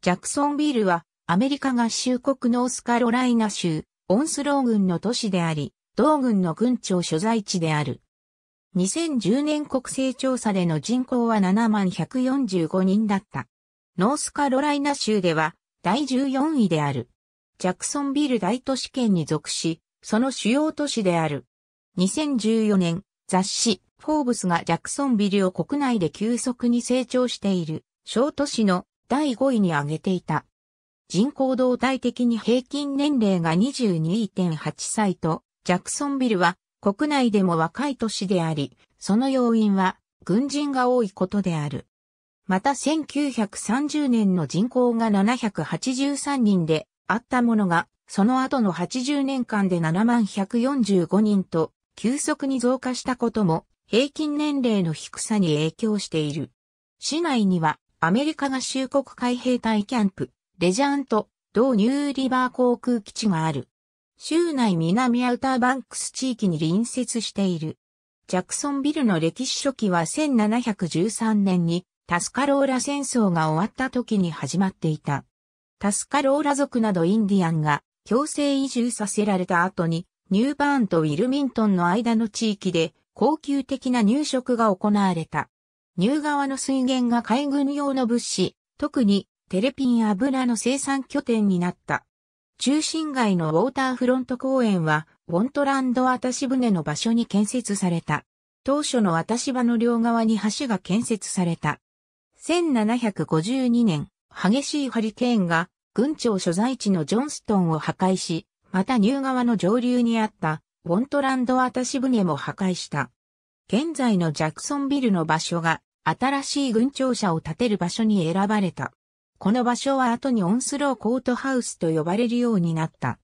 ジャクソンビールはアメリカ合衆国ノースカロライナ州オンスロー郡の都市であり、同郡の郡庁所在地である。2010年国勢調査での人口は7万145人だった。ノースカロライナ州では第14位である。ジャクソンビール大都市圏に属し、その主要都市である。2014年、雑誌フォーブスがジャクソンビルを国内で急速に成長している小都市の第5位に挙げていた。人口動態的に平均年齢が22.8歳と、ジャクソンビルは国内でも若い都市であり、その要因は軍人が多いことである。また1930年の人口が783人であったものが、その後の80年間で7145人と急速に増加したことも平均年齢の低さに影響している。市内にはアメリカ合衆国海兵隊キャンプ、レジャント、同ニューリバー航空基地がある。州内南アウターバンクス地域に隣接している。ジャクソンビルの歴史初期は1713年にタスカローラ戦争が終わった時に始まっていた。タスカローラ族などインディアンが強制移住させられた後にニューバーンとウィルミントンの間の地域で高級的な入植が行われた。乳川の水源が海軍用の物資、特にテレピン油の生産拠点になった。中心街のウォーターフロント公園は、ウォントランド渡し船の場所に建設された。当初の渡し場の両側に橋が建設された。1752年、激しいハリケーンが、軍庁所在地のジョンストンを破壊し、またニュー川の上流にあった、ウォントランド渡し船も破壊した。現在のジャクソンビルの場所が、新しい軍庁舎を建てる場所に選ばれた。この場所は後にオンスローコートハウスと呼ばれるようになった。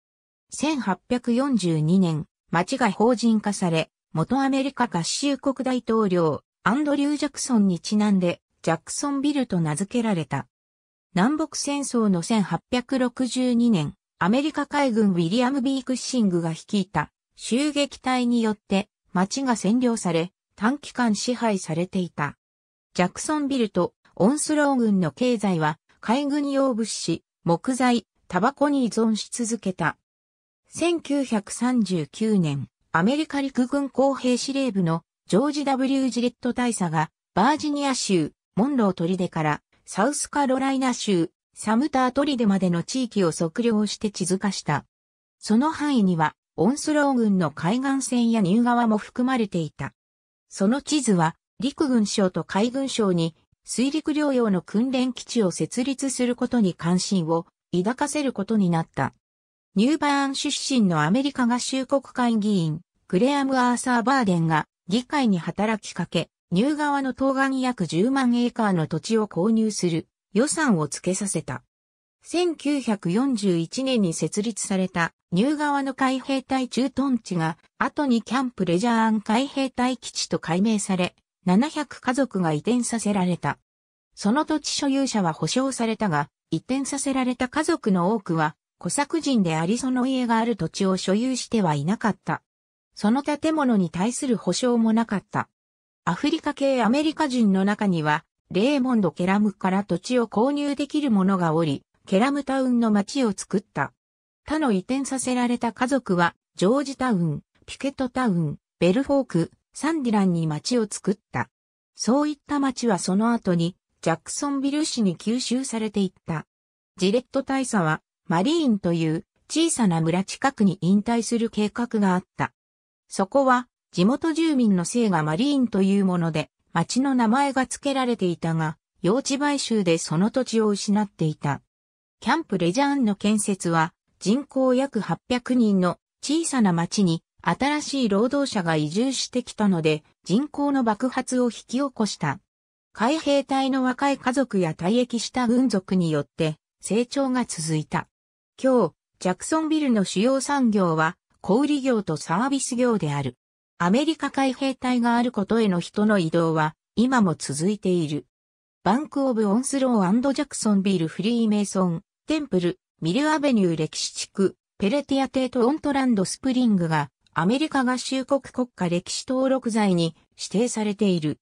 1842年、町が法人化され、元アメリカ合衆国大統領、アンドリュー・ジャクソンにちなんで、ジャクソンビルと名付けられた。南北戦争の1862年、アメリカ海軍ウィリアム・ビー・クッシングが率いた襲撃隊によって町が占領され、短期間支配されていた。ジャクソンビルとオンスロー軍の経済は海軍用物資、木材、タバコに依存し続けた。1939年、アメリカ陸軍工兵司令部のジョージ・ W・ ジレット大佐がバージニア州、モンロー砦からサウスカロライナ州、サムター砦までの地域を測量して地図化した。その範囲にはオンスロー軍の海岸線やニュー川も含まれていた。その地図は陸軍省と海軍省に水陸両用の訓練基地を設立することに関心を抱かせることになった。ニューバーン出身のアメリカ合衆国会議員、クレアム・アーサー・バーデンが議会に働きかけ、ニュー側の東岸約10万エーカーの土地を購入する予算を付けさせた。1941年に設立されたニュー側の海兵隊駐屯地が後にキャンプレジャーン海兵隊基地と改名され、700家族が移転させられた。その土地所有者は保証されたが、移転させられた家族の多くは、小作人でありその家がある土地を所有してはいなかった。その建物に対する保証もなかった。アフリカ系アメリカ人の中には、レーモンド・ケラムから土地を購入できる者がおり、ケラムタウンの町を作った。他の移転させられた家族は、ジョージタウン、ピケットタウン、ベルフォーク、サンディランに町を作った。そういった町はその後にジャクソンビル市に吸収されていった。ジレット大佐はマリーンという小さな村近くに引退する計画があった。そこは地元住民の姓がマリーンというもので町の名前が付けられていたが、用地買収でその土地を失っていた。キャンプレジャーンの建設は人口約800人の小さな町に新しい労働者が移住してきたので人口の爆発を引き起こした。海兵隊の若い家族や退役した軍族によって成長が続いた。今日、ジャクソンビルの主要産業は小売業とサービス業である。アメリカ海兵隊があることへの人の移動は今も続いている。バンク・オブ・オンスロージャクソンビル・フリーメイソン、テンプル、ミル・アベニュー歴史地区、ペレティア・テート・オントランド・スプリングがアメリカ合衆国国家歴史登録財に指定されている。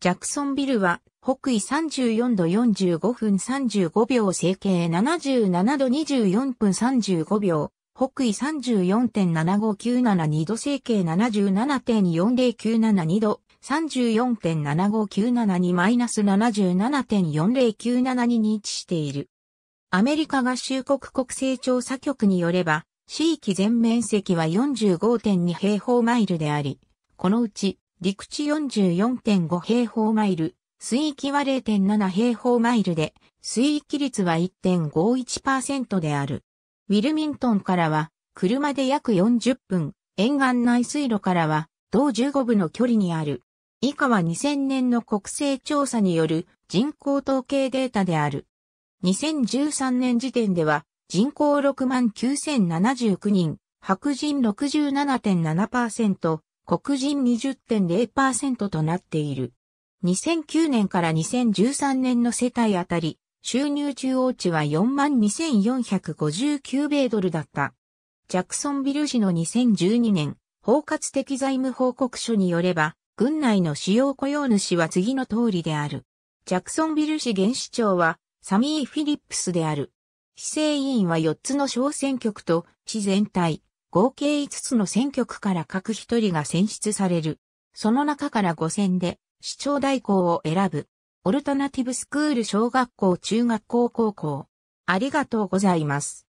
ジャクソンビルは北緯34度45分35秒整形77度24分35秒、北緯34.75972度整形77.40972度、34.75972-77.40972に位置している。アメリカ合衆国国勢調査局によれば、地域全面積は45.2平方マイルであり、このうち陸地44.5平方マイル、水域は0.7平方マイルで、水域率は1.51%である。ウィルミントンからは、車で約40分、沿岸内水路からは、同15部の距離にある。以下は2000年の国勢調査による人口統計データである。2013年時点では、人口6万9079人、白人67.7%、黒人20.0%となっている。2009年から2013年の世帯あたり、収入中央値は42,459米ドルだった。ジャクソンビル市の2012年、包括的財務報告書によれば、軍内の主要雇用主は次の通りである。ジャクソンビル市現市長は、サミー・フィリップスである。市政委員は4つの小選挙区と、市全体、合計5つの選挙区から各1人が選出される。その中から5選で、市長代行を選ぶ。オルタナティブスクール小学校中学校高校。ありがとうございます。